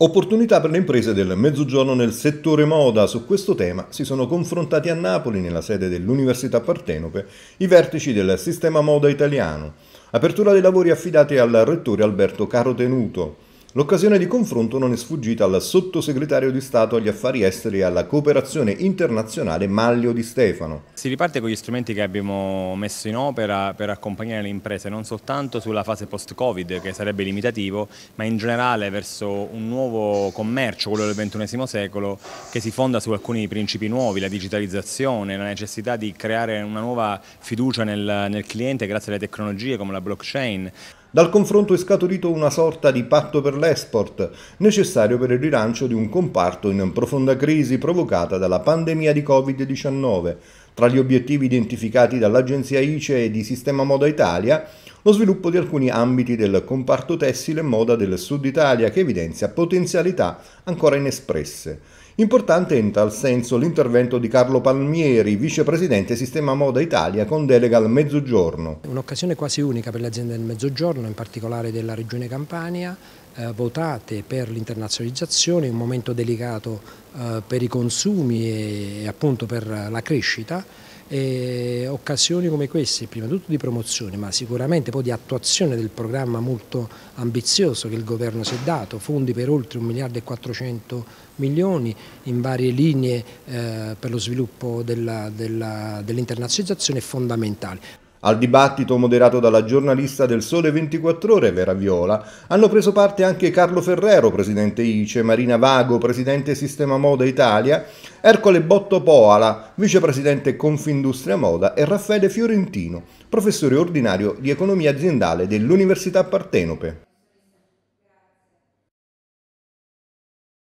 Opportunità per le imprese del mezzogiorno nel settore moda. Su questo tema si sono confrontati a Napoli, nella sede dell'Università Partenope, i vertici del sistema moda italiano. Apertura dei lavori affidati al rettore Alberto Caro Tenuto. L'occasione di confronto non è sfuggita al sottosegretario di Stato agli affari esteri e alla cooperazione internazionale Maglio Di Stefano. Si riparte con gli strumenti che abbiamo messo in opera per accompagnare le imprese non soltanto sulla fase post-Covid che sarebbe limitativo, ma in generale verso un nuovo commercio, quello del XXI secolo, che si fonda su alcuni principi nuovi, la digitalizzazione, la necessità di creare una nuova fiducia nel, nel cliente grazie alle tecnologie come la blockchain. Dal confronto è scaturito una sorta di patto per l'export, necessario per il rilancio di un comparto in profonda crisi provocata dalla pandemia di Covid-19. Tra gli obiettivi identificati dall'agenzia ICE di Sistema Moda Italia lo sviluppo di alcuni ambiti del comparto tessile e moda del sud Italia che evidenzia potenzialità ancora inespresse. Importante in tal senso l'intervento di Carlo Palmieri, vicepresidente Sistema Moda Italia con delega al Mezzogiorno. Un'occasione quasi unica per le aziende del Mezzogiorno, in particolare della Regione Campania, eh, votate per l'internazionalizzazione, un momento delicato eh, per i consumi e, e appunto per la crescita eh, occasioni come queste, prima di tutto di promozione, ma sicuramente poi di attuazione del programma molto ambizioso che il governo si è dato, fondi per oltre 1 miliardo e 400 milioni in varie linee eh, per lo sviluppo dell'internazionalizzazione dell fondamentali. Al dibattito moderato dalla giornalista del Sole 24 Ore Vera Viola hanno preso parte anche Carlo Ferrero, presidente ICE, Marina Vago, presidente Sistema Moda Italia, Ercole Botto Poala, vicepresidente Confindustria Moda e Raffaele Fiorentino, professore ordinario di economia aziendale dell'Università Partenope.